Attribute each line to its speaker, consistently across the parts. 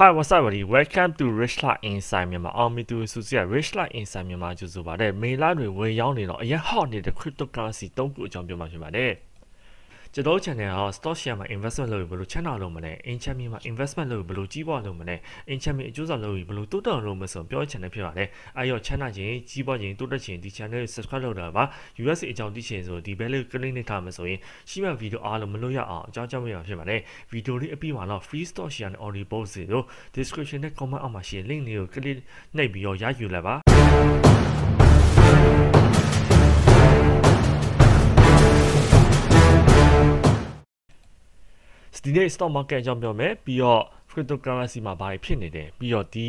Speaker 1: Hi what's up buddy welcome to Rich Life Insight မြန်မာအောင်မီသူစုစီ Rich Life Insight မြန်မာကြိုဆိုပါတယ်မေလာတွေဝယ်ရောင်းနေတော့အရင် hot နေတဲ့ cryptocurrency ၃ခုအကြောင်းပြောမှာဖြစ်ပါတယ်။ကျွန်တော် channel ဟာ stock share မှာ investment လုပ်ရင်ဘယ်လို channel လုပ်မလဲ in channel မှာ investment လုပ်ရင်ဘယ်လိုကြီးပွားလုပ်မလဲ in channel အကျိုးဆောင်လုပ်ရင်ဘယ်လိုတိုးတက်လုပ်မလဲဆိုတော့ပြော channel ဖြစ်ပါတယ်အဲ့ရော channel ချင်းကြီးပွားချင်းတိုးတက်ချင်းဒီ channel ကို subscribe လုပ်တာပါ USA အကြောင်းသိချင်ဆိုဒီ bell ကို click နေထားမှာဆိုရင်ရှိမှ video အားလုံးမလွတ်ရအောင်အကြောင်းကြောင့်မရဖြစ်ပါတယ် video လေးအပြီးမှာတော့ free stock share နဲ့ audio post တွေကို description နဲ့ comment အောက်မှာရှိတဲ့ link လေးကို click နှိပ်ပြီးတော့ရယူလိုက်ပါဒီနေ့ stock market ကြောင့်ပြောမယ်ပြီးတော့ cryptocurrency မှာဘာတွေဖြစ်နေတယ်ပြီးတော့ဒီ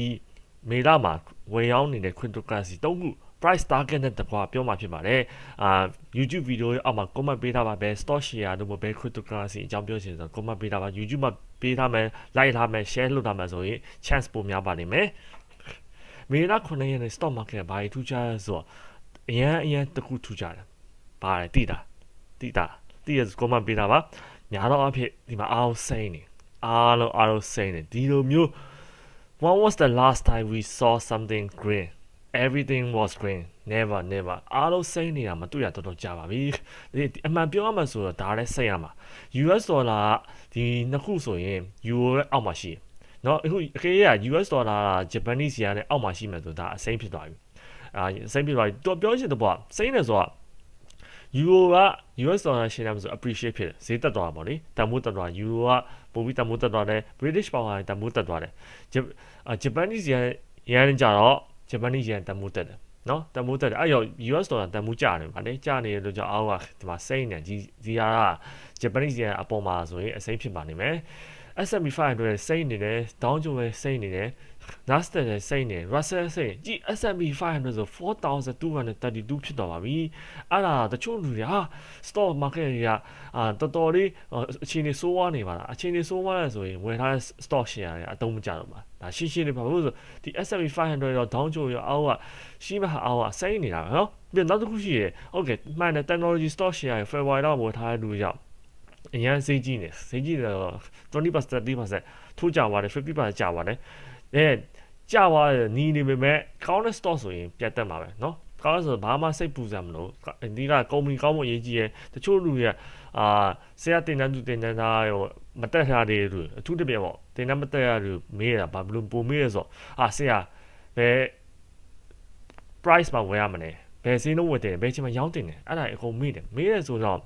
Speaker 1: မေလမှာဝယ်ရောင်းနေတဲ့ cryptocurrency ၃ခု price target နဲ့တကွာပြောမှာဖြစ်ပါတယ်အာ YouTube video ရဲ့အောက်မှာ comment ပေးထားပါပဲ stock share တို့ဘယ် cryptocurrency အကြောင်းပြောချင်ဆိုတော့ comment ပေးထားပါ YouTube မှာပေးထားမယ် like ထားမယ် share လုပ်ထားမယ်ဆိုရင် chance ပိုများပါလိမ့်မယ်မေလ9ရက်နေ့ stock market ဘာတွေထူးခြားလဲဆိုတော့အရန်အရန်တခုထူးခြားတယ်ပါတယ်တိတာတိတာတိရစ comment ပေးထားပါများသောအားဖြင့်ဒီမှာအားလုံးစိမ့်နေအားလုံးအားလုံးစိမ့်နေဒီလိုမျိုး What was the last time we saw something green everything was green never never အားလုံးစိမ့်နေတာမတွေ့ရတော်တော်ကြာပါပြီဒီအမှန်ပြောရမှဆိုတော့ဒါလည်းစိမ့်ရမှာ US ဒေါ်လာကဒီနှစ်ခုဆိုရင် Euro ရဲ့အောက်မှာရှိတယ်เนาะအခုအကြေးရ US ဒေါ်လာဂျပန်နီစီယာနဲ့အောက်မှာရှိမှဆိုဒါအစိမ့်ဖြစ်သွားပြီအာအစိမ့်ဖြစ်သွားပြီတော်ပြောချင်တဲ့ဘောစိမ့်နေဆိုတော့ euro က US dollar ရှင်းတယ်ဆို appreciate ဖြစ်တယ်ဈေးတက်သွားတာပေါ့လေတန်ဖိုးတက်သွား euro ကပိုပြီးတန်ဖိုးတက်သွားတယ် British pound ကတန်ဖိုးတက်သွားတယ်ဂျပန်ကြီးရန်ရန်ကြတော့ဂျပန်ကြီးရန်တန်ဖိုးတက်တယ်နော်တန်ဖိုးတက်တယ်အဲ့တော့ US dollar တန်ဖိုးကျတယ်ဗါလေကျနေလို့ကြောင့်အောက်ကဒီမှာစိမ့်နေကြီးဒီဟာကဂျပန်ကြီးရန်အပေါ်မှာဆိုရင်အစိမ့်ဖြစ်ပါနေမယ် S&P 500စိမ့်နေတယ် Dow Jones စိမ့်နေတယ် Nasdaq ရဲ့စိတ်နဲ့ Russell စိတ်ကြီး S&P 500ဆို4232ဖြစ်တော်ပါပြီ။အဲ့ဒါတချို့လူတွေဟာ stock market တွေကအာတော်တော်လေးအခြေအနေဆိုးဝါးနေပါလား။အခြေအနေဆိုးဝါးတယ်ဆိုရင်ဝယ်ထားတဲ့ stock share တွေအတုံးမကြတော့ပါ။ဒါရှင်းရှင်းလေးပါဘူးဆိုဒီ S&P 500တော့ down ချိုရောအောက်ကရှိမဟာအောက်ကစိတ်နေတာနော်။ပြန်နောက်တစ်ခုရှိရယ်။ Okay မှန်တယ် technology stock share တွေ February တော့ဝယ်ထားတဲ့လူတွေကြောင့်အရန်စိတ်ကြီးနေစိတ်ကြီးတော့20% 30%ထိုးကြပါတယ်50%ကြပါတယ်အဲကြာသွားတယ်နီးနေပေမဲ့ counter stock ဆိုရင်ပြတ်တက်မှာပဲเนาะကောင်းဆိုဘာမှစိတ်ပူစရာမလိုဒီကကုမ္ပဏီကောင်းဖို့အရေးကြီးရယ်တချို့လူတွေကအာဆရာတင်တန်းသူတင်တန်းသားရောမတက်ထားတဲ့လူအထူးတပြည့်ပေါ့တင်တန်းမတက်ရလူမေးရတာဘာလို့ပုံမေးရဆိုအာဆရာဘယ် price မှာဝယ်ရမလဲဘယ်ဈေးနှုန်းဝယ်တယ်ဘယ်ချိန်မှာရောင်းတင်တယ်အဲ့ဒါအကုန်မေးတယ်မေးရဆိုတော့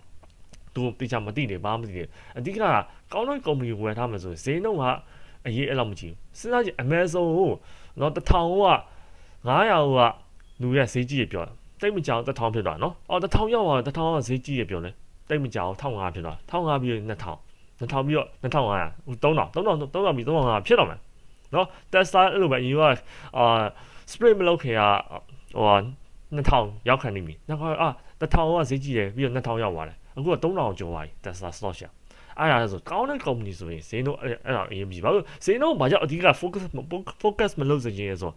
Speaker 1: သူတေချာမသိတယ်ဘာမှမသိတယ်အဓိကကကောင်းတဲ့ကုမ္ပဏီဝယ်ထားမှဆိုဈေးနှုန်းကအရေးအဲ့လောက်မကြီးဘူးစဉ်းစားကြည့်အမေဇုန်ကိုနော်တထောင်က900ကလူရဈေးကြီးရပြောတိတ်မကြောင်တထောင်ဖြစ်သွားနော်အော်တထောင်ရောက်သွားတထောင်ကဈေးကြီးရပြောလဲတိတ်မကြောင်1500ဖြစ်သွား1500ပြီးတော့2000 2000ပြီးတော့2500 3000 3000 3000ပြီး3500ဖြစ်တော့မယ်နော်တက်စတာအဲ့လိုပဲအရင်ကအာစပရိတ်မလုပ်ခင်ကဟို2000ရောက်ခံနေပြီနောက်ခါအာ1000ကဈေးကြီးတယ်ပြီးတော့2000ရောက်သွားတယ်အခုက3000ကျော်သွားပြီတက်စတာစတော့ရှာအဲ့ဒါဆိုကောင်းတဲ့ company ဆိုရင်ဈေးနှုန်းအဲ့ဒါအရေးကြီးပါဘူးဈေးနှုန်းဘာကြောင့်အဓိက focus focus မလုပ်စင်ရဲဆို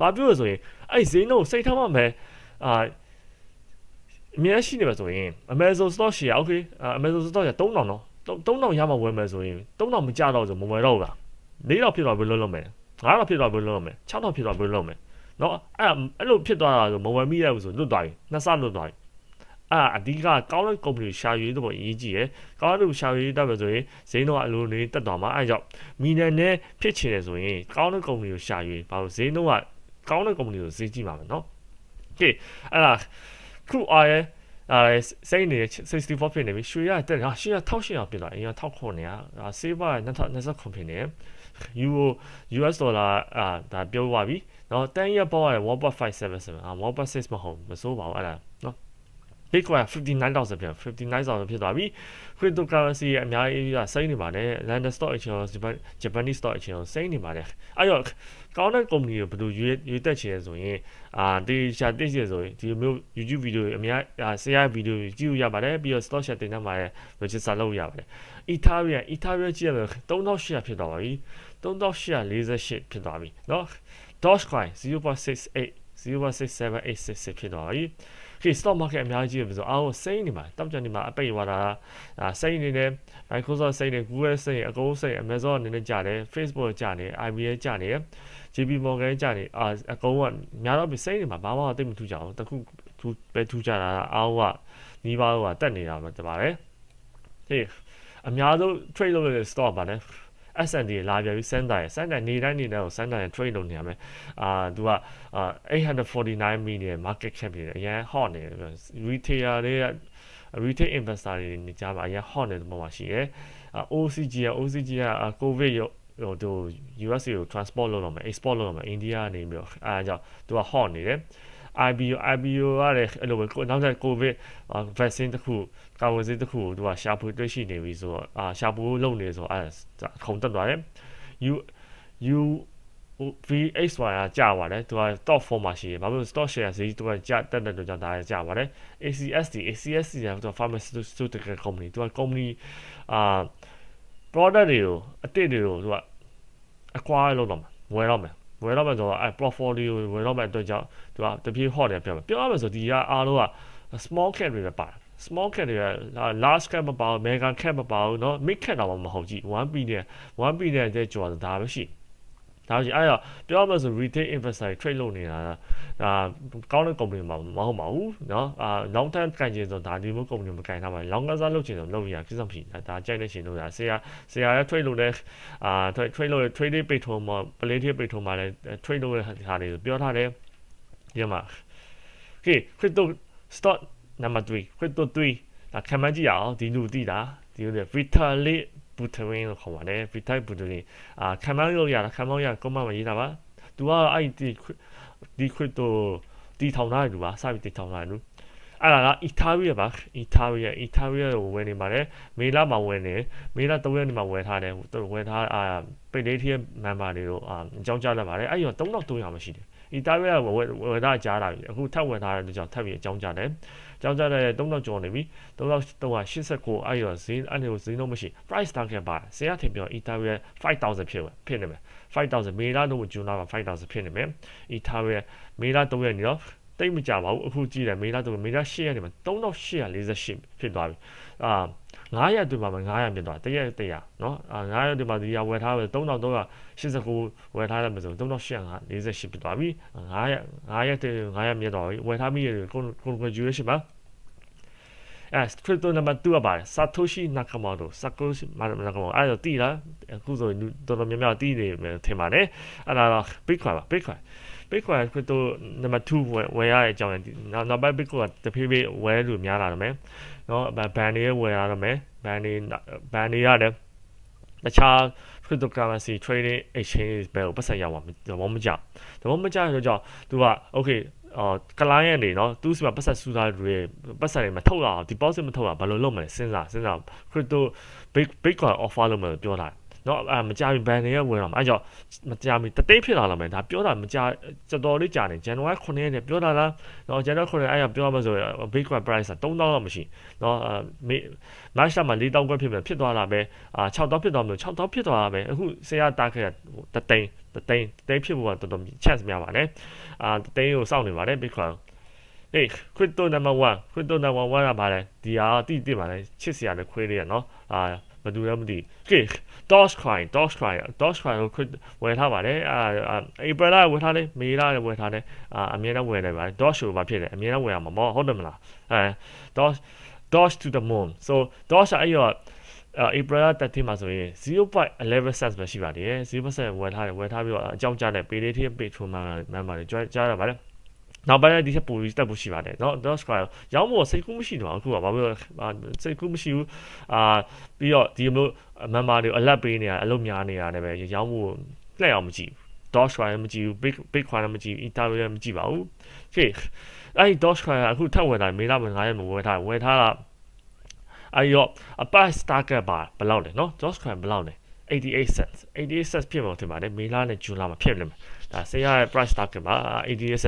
Speaker 1: ဘာပြောလို့ဆိုရင်အဲ့ဈေးနှုန်းစိတ်ထားမှမယ်အာအများရှိနေပါဆိုရင် Amazon stock share okay Amazon stock share 3000နော်3000ရမှဝယ်မယ်ဆိုရင်3000မကြတော့ဆိုမဝယ်တော့ဘူးလား4000ဖြစ်တော့ဘယ်လိုလုပ်မလဲ9000ဖြစ်တော့ဘယ်လိုလုပ်မလဲ6000ဖြစ်တော့ဘယ်လိုလုပ်မလဲနော်အဲ့အဲ့လိုဖြစ်သွားတာဆိုမဝယ်မိရဘူးဆိုလွတ်သွားပြီနှစ်ဆလွတ်သွားပြီအဲ့အဓိကကောင်းတဲ့ company ရှာရွေးတော့အရေးကြီးရယ်ကောင်းတဲ့ရှာရွေးတတ်မယ်ဆိုရင်ဈေးနှုန်းကအလိုနေတက်သွားမှာအဲ့ကြောင့်မီလန်နဲ့ဖြစ်ချင်တယ်ဆိုရင်ကောင်းတဲ့ company ကိုရှာရွေးဘာလို့ဈေးနှုန်းကကောင်းတဲ့ company ကိုဈေးကြီးမှာမယ်နော်ကဲအဲ့ဒါ crew oil အဲစိတ်နေ64ဖြစ်နေပြီရွှေရတက်ဟာရွှေရ1800ဖြစ်လာအရင်1900ဟာဆေးပါ2029ဖြစ်နေ euro US ဒေါ်လာအာဒါပြောသွားပြီเนาะတန်ရက်ပေါက်ရတယ်1.577ဟာ1.6မဟုတ်မစိုးပါဘူးအဲ့ဒါเนาะ Bitcoin 59000ပြန်59000ဖြစ်သွားပြီ cryptocurrency ရဲ့အများကြီးကစိမ့်နေပါတယ် London Stock Exchange Japanese Stock Exchange စိမ့်နေပါတယ်အဲ့တော့ကောင်းတဲ့ company ကိုဘယ်လိုရွေးရွေးတက်ချင်လဲဆိုရင်အာတေချာတက်ချင်ဆိုရင်ဒီလိုမျိုး YouTube video တွေအများဆရာ video တွေကြည့်လို့ရပါတယ်ပြီးတော့ stock share တင်ထားမှာ register လုပ်ရပါတယ် Ethereum Ethereum ကြည့်ရမယ်3800ဖြစ်သွားပါပြီ3848ဖြစ်သွားပြီเนาะ Dogecoin 0.68 0.67866ဖြစ်သွားပြီခေ stock market အများကြီးပဲဆိုအားလုံးစိမ့်နေမှာတောက်ကြနေမှာအပိတ်သွားတာစိမ့်နေတယ် Microsoft စိမ့်နေ Google စိမ့်နေအကုန်စိမ့် Amazon နည်းနည်းကြတယ် Facebook ကြတယ် IBM ကြတယ် JP Morgan ကြတယ်အာအကုန်ကများတော့စိမ့်နေမှာဘာမှသိမထူးကြအောင်တခုပဲထူးကြတာအားလုံးကနီးပါးကတက်နေတာပဲတပါပဲဟေးအများဆုံး trade လုပ်နေတဲ့ stock ပါလဲ SND တွေလာပြန်ပြီး Sender ရယ် Sender နေတိုင်းနေတိုင်းကို Sender ရယ် trade လုပ်နေရမယ်အာသူက849 million market cap နေတယ်အရန် hot နေတယ် retailer တွေက retail investor တွေနေကြမှာအရန် hot နေတဲ့ပုံမှာရှိရယ် OCG ရ OCG က covid ရောဟိုသူ US ကို transport လုပ်တော့မယ် export လုပ်တော့မယ်အိန္ဒိယကနေပြီးတော့အဲအကြောင်းသူက hot နေတယ် IBO IBO ကလည်းအဲ့လိုပဲနောက်ထပ် COVID vaccine တစ်ခုကာဝယ်ဆေးတစ်ခုကိုသူကရှာဖွေတွေ့ရှိနေပြီဆိုတော့အာရှာဖွေလုပ်နေဆိုတော့အဲ့ခုံတက်သွားတယ် U U VHY ကကြာပါတယ်သူက top form မှာရှိတယ်ဘာဖြစ်လို့ stock share ဈေးသူကကြာတက်တဲ့တော့ကြာတာကြာပါတယ် ACSD ACSD ကသူက pharmaceutical company သူက company အာ product တွေကိုအစ်စ်တွေကိုသူက acquire လုပ်တော့မှာဝယ်တော့မှာဝယ်တော့မယ်ဆိုတော့အဲ portfolio ဝယ်တော့မယ်အတွက်ကြောင့်သူကတပြေး hot တယ်ပြောမှာပြောရမယ်ဆိုဒီကအားလုံးက small cap တွေပဲပါ small cap တွေက large cap မပါဘူး mega cap မပါဘူးเนาะ mid cap တော့မဟုတ်ကြည့် 1p နဲ့ 1p နဲ့ကျကျော်တာဒါပဲရှိတယ်ဒါရှိအဲ့ဒါပြောရမှဆို retail investor တွေ trade လုပ်နေတာဒါကောင်းတဲ့ company မှာမဟုတ်ပါဘူးเนาะအာ long term ကင်ချင်ဆိုဒါဒီမျိုး company မကင်ထားပါ long ကစားလုပ်ချင်ဆိုလုပ်ရကိစ္စမရှိဘူးဒါကြိုက်နေရှင်လို့ဒါဆရာဆရာရဲ့ trade လုပ်တဲ့အာ trade လုပ်တဲ့ trading platform မှာ platform platform မှာလည်း trade လုပ်တဲ့ဟာတွေပြောထားတယ်ဒီမှာ okay crypto stock number 3 crypto 3ဒါခံမှန်းကြည့်ရအောင်ဒီလူသိတာဒီလို vitalik ဘူတရင်လို့ခေါ်ပါတယ် V-type ဘူတရင်အာခံမလို့ရတာခံမလို့ရကွန်မမရေးတာပါသူကအဲ့ဒီဒီ crypto တီထောင်တာလူပါစပြီးတီထောင်တာလူအဲ့ဒါက Ethereum ပါ Ethereum Ethereum ကိုဝယ်နေပါတယ်မေလမှာဝယ်နေမေလ3ရက်နေ့မှာဝယ်ထားတယ်သူဝယ်ထားအာပိတ်လေးထည့် member တွေတို့အာအကြောင်းကြားလိုက်ပါတယ်အဲ့ဒီတော့3300မှရှိတယ်ဒီ target ကဝယ်ဝယ်သားကြားတာပြီအခုထပ်ဝယ်သားတဲ့ကြောင့်ထပ်ပြီးအကြောင်းကြားတယ်ကြောင်းကြတဲ့3000ကျော်နေပြီ3389အဲ့ရဈေးအဲ့လိုဈေးတော့မရှိ price target ပါဈေးကထင်ပြော Ethereum 5000ဖြစ်ဝင်ဖြစ်နေမယ်5000မေလတော့မဂျွန်လာမှာ5000ဖြစ်နေမယ် Ethereum မေလ3ရက်နေတော့တိတ်မကြပါဘူးအခုကြည့်တယ်မေလ3မေလ8ရက်နေမှာ3848ဖြစ်သွားပြီအာ9ရက်အတွင်းမှာပဲ900ဖြစ်သွားတရက်100နော်အာ9ရက်အတွင်းမှာဒီရဝယ်ထားပဲ3389ဝယ်ထားရမယ်ဆို3848ဖြစ်သွားပြီ9ရက်9ရက်တည်း9ရက်မြတ်သွားပြီဝယ်ထားမိရကို congratulation ပါအဲ crypto number 2ကပါတယ် Satoshi Nakamoto Satoshi Nakamoto အဲ့တော့တီးလားအခုဆိုတော်တော်များများတီးနေမယ်ထင်ပါတယ်အဲ့ဒါတော့ Bitcoin ပါ Bitcoin Bitcoin crypto number 2ဝယ်ရတဲ့အကြောင်းလည်းနောက်နောက်ပိုင်း Bitcoin တဖြည်းဖြည်းဝယ်လို့များလာတော့မယ်။နော်ဘန်တွေဝယ်လာတော့မယ်။ဘန်တွေဘန်တွေရတယ်တခြား cryptocurrency trading exchange ပဲပတ်ဆက်ရအောင်တော့မကြောက်တော့မကြောက်ဆိုတော့သူက okay အော် client တွေနော်သူစီမှာပတ်ဆက်စူးစားတွေပတ်ဆက်တွေမထုတ်ရအောင် deposit မထုတ်ရအောင်ဘယ်လိုလုပ်မလဲစဉ်းစားစဉ်းစား crypto bitcoin offer လုပ်မယ်ပြောတာနော်အာမကြမီဘန်တွေရဲ့ဝင်လာမှာအဲကြောင့်မကြမီတသိဖြစ်လာလာမယ်ဒါပြောတာမကြစတော်လေးကြာနေဇန်နဝါရီ9ရက်နေ့ပြောတာလားနော်ဇန်နဝါရီ9ရက်အဲကြောင့်ပြောမှဆိုရင် Bitcoin price က3000တော့မရှိနော်အာမတ်လမှာ4000ခွဲဖြစ်မယ်ဖြစ်သွားတာပဲအာ6000ဖြစ်သွားမယ်6000ဖြစ်သွားတာပဲအခုဆရာတားခဲ့တာတသိန်းတသိန်းတသိန်းဖြစ်ဖို့ကတော်တော် chance များပါတယ်အာတသိန်းကိုစောင့်နေပါတယ် Bitcoin ဟေး crypto number 1 crypto number 1ကပါလေဒီဟာတိတိပါလေချစ်စရာလည်းခွေးလေးရနော်အာဘယ်သူလဲမသိကဲ Dogecoin Dogecoin Dogecoin ကိုဝယ်ထားပါတယ်အာအေပရလာဝယ်ထားတယ်မေလာဝယ်ထားတယ်အာအမြဲတမ်းဝယ်နေပါတယ် Doge ကိုဘာဖြစ်လဲအမြဲတမ်းဝယ်ရမှာမဟုတ်ဟုတ်တယ်မလားအဲ Doge Doge to the moon so Doge အဲ့ရောအဲ April 30မှာဆိုရင်0.11 cents ပဲရှိပါတယ်0.7ဝယ်ထားတယ်ဝယ်ထားပြီးတော့အကြောင်းကြားတယ် pay date ပေးထုံမှန်မှန်ပါတယ်ကြားရပါတယ်နောက်ပိုင်းလည်းဒီထက်ပိုပြီးတက်ဖို့ရှိပါတယ်เนาะ North Square ရောင်းဖို့စိတ်ကူးမရှိတော့အခုကဘာဖြစ်လို့စိတ်ကူးမရှိဘူးအာပြီးတော့ဒီလိုမျိုး member တွေကိုအလက်ပေးနေတာအလုပ်များနေတာလည်းပဲရောင်းဖို့လှည့်အောင်မကြည့်ဘူး Doge Coin မကြည့်ဘူး Big Big Coin မကြည့်ဘူး Ethereum လည်းမကြည့်ပါဘူး Okay အဲ့ဒီ Doge Coin ကအခုထပ်ဝင်တာမေလ9ရက်မှာဝယ်ထားဝယ်ထားတာအဲ့ရောအပတ် target ပါဘယ်လောက်လဲเนาะ Doge Coin ဘယ်လောက်လဲ88 cents 88 cents ဖြစ်မှာထင်ပါတယ်မေလနဲ့ဇွန်လမှာဖြစ်နေမှာဒါဆေးရရဲ့ price target ပါ ADS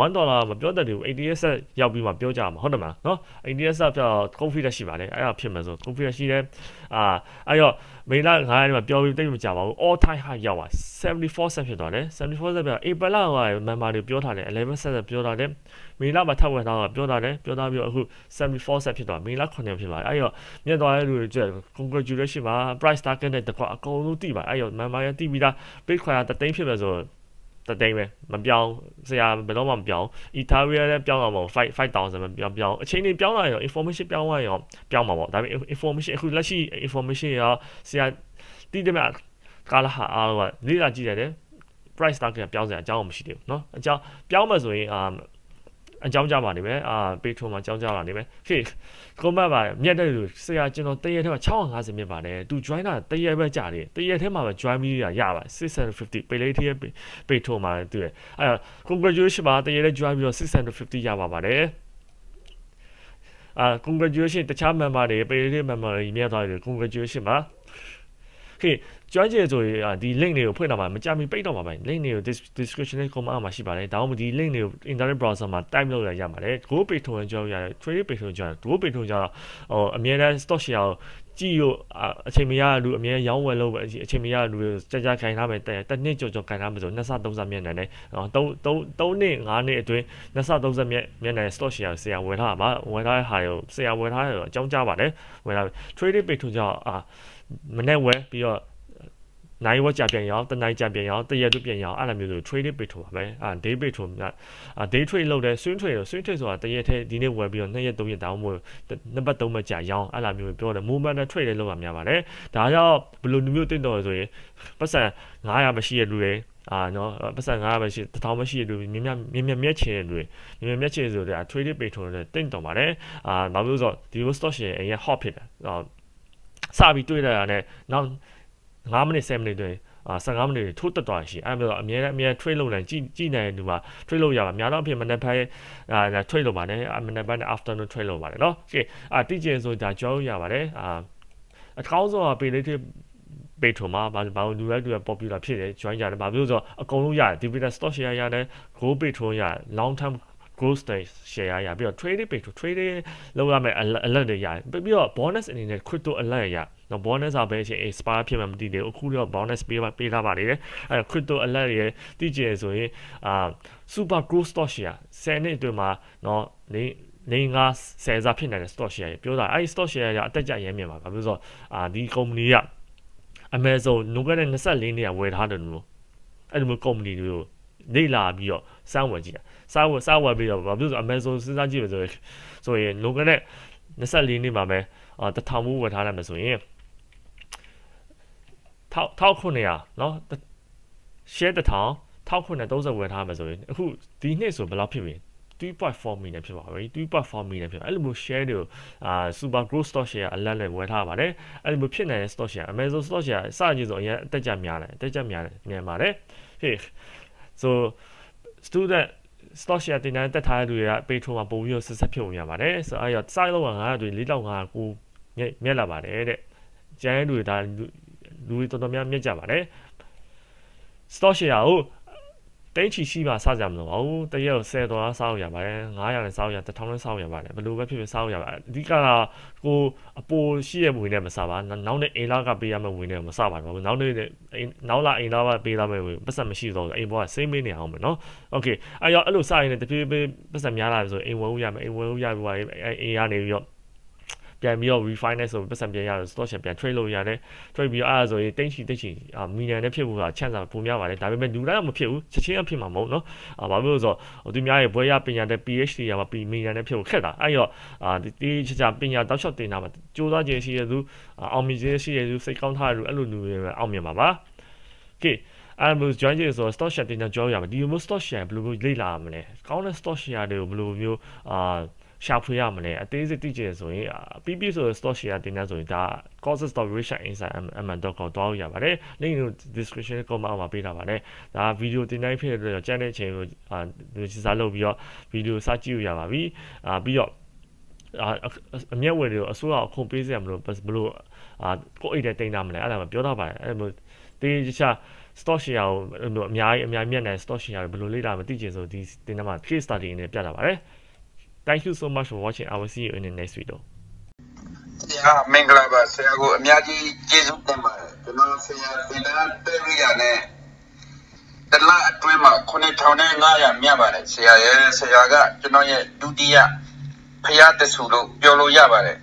Speaker 1: 1ဒေါ်လာမပြောတတ်တယ်ဘူး ADS ရောက်ပြီးမှပြောကြမှာဟုတ်တယ်မလားနော် ADS ပြ confidence ရှိပါလေအဲ့ဒါဖြစ်မယ်ဆို confidence ရှိတယ်အာအဲ့တော့မေလ9ရက်နေ့မှာပြောပြီးတိတ်မကြပါဘူး all time high ရောက်ပါ74 cent ဖြစ်သွားတယ်74 cent ပြ April က member တွေပြောထားတယ်11 cent ပြောထားတယ်မေလမှာထပ်ဝင်တော့ပြောထားတယ်ပြောထားပြီးတော့အခု74 cent ဖြစ်သွားမေလ9ဖြစ်သွားတယ်အဲ့တော့မြတ်သွားတဲ့လူတွေကြက် congratulation ပါ price target နဲ့တကွာအကုန်လုံးတိပါအဲ့တော့ member ရတိပြီးသား bitcoin ကတသိန်းဖြစ်မယ်ဆိုတော့တသိန်းပဲမပြောင်းဆရာဘယ်တော့မှမပြောင်း Ethereum လည်းပြောင်းတော့မဟုတ်5000ပဲပြောင်းပြောင်းအချိန်တွေပြောင်းလာရင် information ပြောင်းသွားရင်ပြောင်းမှာပေါ့ဒါပေမဲ့ information အခုလက်ရှိ information ရောဆရာတိတိကျကျကာလဟာအားလုံးကလေ့လာကြည့်ရတယ် price target ပြောင်းစရာအကြောင်းမရှိသေးဘူးเนาะအကြောင်းပြောင်းမှဆိုရင်အာအကြောင်းကြားပါနေမယ်အာပေထရိုမှာကြောင်းကြားပါနေမယ်ဟေးကွန်မတ်ပါမြက်တဲ့လူဆရာကျွန်တော်တရက်ထဲမှာ650မြက်ပါတယ်သူ join တာတရက်ပဲကြာတယ်တရက်ထဲမှာပဲ join ပြီးရရပါ650ပေလေးထည့်ပေထရိုမှာတွေ့တယ်အဲ့ congratulation ပါတရက်ထဲ join ပြီးတော့650ရပါပါတယ်အာ congratulation တခြား member တွေပေလေး member တွေမြတ်သွားတယ် congratulation ပါခေကျွမ်းကျင်ဆိုရင်ဒီ link တွေကိုဖွင့်တော့မှာမကြမီပိတ်တော့မှာပဲ link တွေကို description လေး comment မှာရှိပါတယ်ဒါမှမဟုတ်ဒီ link တွေကို internet browser မှာ type လုပ်ရရပါတယ် go page ထုံးကြောက်ရတယ် trade page ထုံးကြောက် go page ထုံးကြောက်ဟိုအမြဲတမ်း stock share ကိုကြည့်လို့အချိန်မရလူအမြဲရောင်းဝယ်လို့ပဲအချိန်မရလူကြာကြာခံထားမယ်တစ်နှစ်ကျော်ကျော်ခံထားမယ်ဆိုနှစ်ဆသုံးဆမျက်နှာနဲ့၃၃နှစ်၅နှစ်အတွင်းနှစ်ဆသုံးဆမျက်မျက်နှာ stock share ဆရာဝယ်ထားပါဝယ်ထားတဲ့ဟာကိုဆရာဝယ်ထားတယ်အကြောင်းကြားပါတယ်ဝယ်ထား trade page ထုံးကြောက်အာမနေ့ဝယ်ပြီးတော့နိုင်ဝက်ကြပြန်ရအောင်တနိုင်ကြပြန်ရအောင်တရက်တို့ပြန်ရအောင်အဲ့လိုမျိုးဆို trading ပေးထိုးပါပဲအာ day ပေးထိုးမြတ်အာ day trade လုပ်တယ် swing trade လို့ swing trade ဆိုတာတရက်ထဲဒီနေ့ဝယ်ပြီးတော့2ရက်3ရက်တောင်းမို့နှစ်ပတ်3ပတ်ကြာရောင်းအဲ့လိုမျိုးပြောတယ် movement နဲ့ trade လည်းလုပ်ရများပါတယ်ဒါကြောင့်ဘယ်လိုမျိုးတင်တော်ဆိုရင်ပတ်စံ900မရှိရလူတွေအာနော်ပတ်စံ900ပဲရှိ1000ပဲရှိတယ်မြင်မြင်မြင်မြက်ချင်တယ်မြင်မြက်ချင်ဆိုတဲ့ trading page ထိုးတယ်တင့်တော်ပါတယ်အာနောက်ပြီးဆိုဒီ stock ရှင်အရင် hot ဖြစ်တယ်စပြီးတွေးလိုက်တာနဲ့နောက်9မိနစ်10မိနစ်တွင်အာ15မိနစ်ထိုးတက်သွားရှိအဲ့မျိုးတော့အများအများ train လုပ်နိုင်ကြည်ကြည်နိုင်တဲ့လူမှာ train လုပ်ရပါများတော့အဖြစ်မနက်ပိုင်းအာ train လုပ်ပါတယ်မနက်ပိုင်းနဲ့ afternoon train လုပ်ပါတယ်เนาะโอเคအာတိကျင်ဆိုဒါကြောင်းရပါတယ်အာအကောင်းဆုံးက palliative ပေထုံမှာဘာဘာလူလိုက်တူ popular ဖြစ်တယ် join ကြတယ်ဘာဖြစ်လို့ဆိုတော့အကုန်လုံးရတယ် dividend stock share ရတယ် go ပေထုံရ long term growth တွေ share ရပြီးတော့ trading page trading လုပ်ရမယ် alert တွေရပြီးတော့ bonus အနေနဲ့ crypto alert ရနော် bonus အပဲရှင် expire ဖြစ်မှမသိသေးဘူးအခုတော့ bonus ပေးပေးထားပါလေအဲ crypto alert ရသိကြရဆိုရင်အာ super growth stock share 10နှစ်အတွင်းမှာနော်နေနေငါဆယ်စားဖြစ်နေတဲ့ stock share ရပြောတာအဲဒီ stock share ရအတက်ကြရမ်းမြန်ပါဘာဖြစ်လို့ဆိုတော့အာဒီ company က Amazon နိုကတဲ့24နေရဝယ်ထားတယ်လို့အဲ့လိုမျိုး company တွေကိုလေ့လာပြီးတော့စမ်းဝင်ကြည့်တာစမ်းဝင်စမ်းဝင်ပြီးတော့ဘာဖြစ်လို့အမေဆိုစဉ်းစားကြည့်မယ်ဆိုရင်ဆိုရင်လုံကနဲ့24နှစ်မှာပဲအာတထောင်ဘူးဝယ်ထားတယ်ဆိုရင်1900နော်ရှဲတထောင်1930ဝယ်ထားမှာဆိုရင်အခုဒီနှစ်ဆိုဘယ်လောက်ဖြစ်ပြီ3.4 million ဖြစ်ပါပြီ3.4 million ဖြစ်ပါအဲ့လိုမျိုး share တွေကိုအာ super growth stock share အလတ်နဲ့ဝယ်ထားပါတယ်အဲ့လိုမျိုးဖြစ်နေတဲ့ stock share Amazon stock share အစကြီးဆုံးအရင်အတက်ကြများတယ်အတက်ကြများတယ်မြန်ပါတယ်ဟေးဆို student stock share တင်တိုင်းတက်ထားတဲ့လူတွေက patron မှာပုံပြီးတော့ဆက်ဆက်ဖြစ်ပုံရပါတယ်ဆိုတော့အဲ့တော့ size လောက်900တွေ4လောက်900ကိုမြက်လာပါတယ်တဲ့ကျန်တဲ့လူတွေဒါလူတွေတော်တော်များများမြက်ကြပါတယ် stock share ကိုတိတ်ချီရှိပါစကြမလို့ဘူးတရက်ကို10ဒေါ်လာစောက်ရပါတယ်900လည်းစောက်ရ1000လည်းစောက်ရပါတယ်ဘယ်လိုပဲဖြစ်ဖြစ်စောက်ရပါတယ်အဓိကကကိုအပိုရှိရဝင်နဲ့မစားပါနောက်နေ့အိမ်လာကပေးရမယ့်ဝင်နဲ့မစားပါဘူးနောက်နေ့နောက်လာအိမ်လာကပေးရမယ့်ဝင်ပတ်စံမရှိတော့အိမ်ဘောကစိမ့်မေးနေအောင်မယ်နော်โอเคအဲ့တော့အဲ့လိုစရင်တဖြည်းဖြည်းပတ်စံများလာဆိုအိမ်ဝင်ဦးရမယ်အိမ်ဝင်ဦးရပြီးပါအိမ်ရနေပြီးတော့ပြန်ပြီးတော့ refinance ဆိုပြီးပတ်စံပြန်ရတယ် stock share ပြန် trade လုပ်ရတယ် trade ပြီးတော့အဲ့ဒါဆိုရင်တိတ်ချီတိတ်ချီအာ million နဲ့ဖြစ်ဖို့ဆိုတာ chance ပုံများပါတယ်ဒါပေမဲ့လူတိုင်းတော့မဖြစ်ဘူးချက်ချင်းအဖြစ်မှာမဟုတ်နော်အာဘာဖြစ်လို့ဆိုတော့သူများရဲ့ဘွဲရပညာတဲ့ PhD ရမှာ million နဲ့ဖြစ်ဖို့ခက်တာအဲ့တော့အာဒီချာချာပညာတောက်လျှောက်တင်တာမှာစူးစမ်းခြင်းရှိတဲ့သူအောင်မြင်ခြင်းရှိတဲ့သူစိတ်ကောင်းထားတဲ့သူအဲ့လိုလူတွေပဲအောင်မြင်ပါပါ okay အဲ့လို join ကြီးဆိုတော့ stock share တင်တာကြောက်ရမှာဒီလိုမျိုး stock share ဘယ်လိုမျိုးလေ့လာရမလဲကောင်းတဲ့ stock share တွေကိုဘယ်လိုမျိုးအာရှာဖွေရမလဲအသေးစိတ်သိကြရဆိုရင်ပြီးပြီဆို stock share တင်တဲ့ဆိုရင်ဒါ causes.richardinsight.com တောင်းရပါတယ် link ကို description ကောမှာမှာပေးထားပါတယ်ဒါဗီဒီယိုတင်တိုင်းဖြစ်တဲ့အတွက်ကြံတဲ့အချိန်ကိုအာစစ်စားလုပ်ပြီးတော့ဗီဒီယိုစကြည့်ရပါပြီအာပြီးတော့အာအမျက်ဝယ်တွေကိုအစိုးရအခုပေးစရာမလိုဘလို့အာကိုအိတ်တဲ့တင်တာမလဲအဲ့ဒါမှပြောထားပါတယ်အဲ့လိုတင်းချာ stock share ကိုအများကြီးအများကြီးမျက်နှာ stock share ကိုဘယ်လိုလေ့လာမသိချင်ဆိုဒီတင်တာမှာ case study နဲ့ပြတာပါတယ် Thank you so much for watching. I will see you in the next video. ရာမင်္ဂလာပါဆရာကိုအများကြီးကျေးဇူးတင်ပါတယ်ကျွန်တော်ဆရာသင်တန်းတက်ရိယာနဲ့တလအတွင်းမှာ9500မြတ်ပါတယ်ဆရာရဲ့ဆရာကကျွန်တော်ရဲ့ဒုတိယဖရာတဆူလို့ပြောလို့ရပါတယ်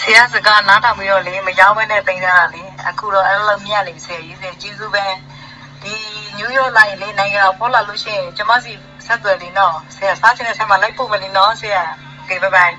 Speaker 1: ဆရာစကားနားထောင်ပြီးတော့လေမရောက်ဘဲနဲ့သင်တန်းကလေအခုတော့အဲ့လိုမြတ်လေဆရာရေးဆရာကျေးဇူးပဲဒီ New York လိုက်လေနိုင်ငံတော်ပေါ်လာလို့ရှိရင်ကျမစီဆက်သွယ်နေတော့ဆရာစားချင်တဲ့ဆိုင်မှာလိုက်ပို့မယ်နော်ဆရာ Okay bye bye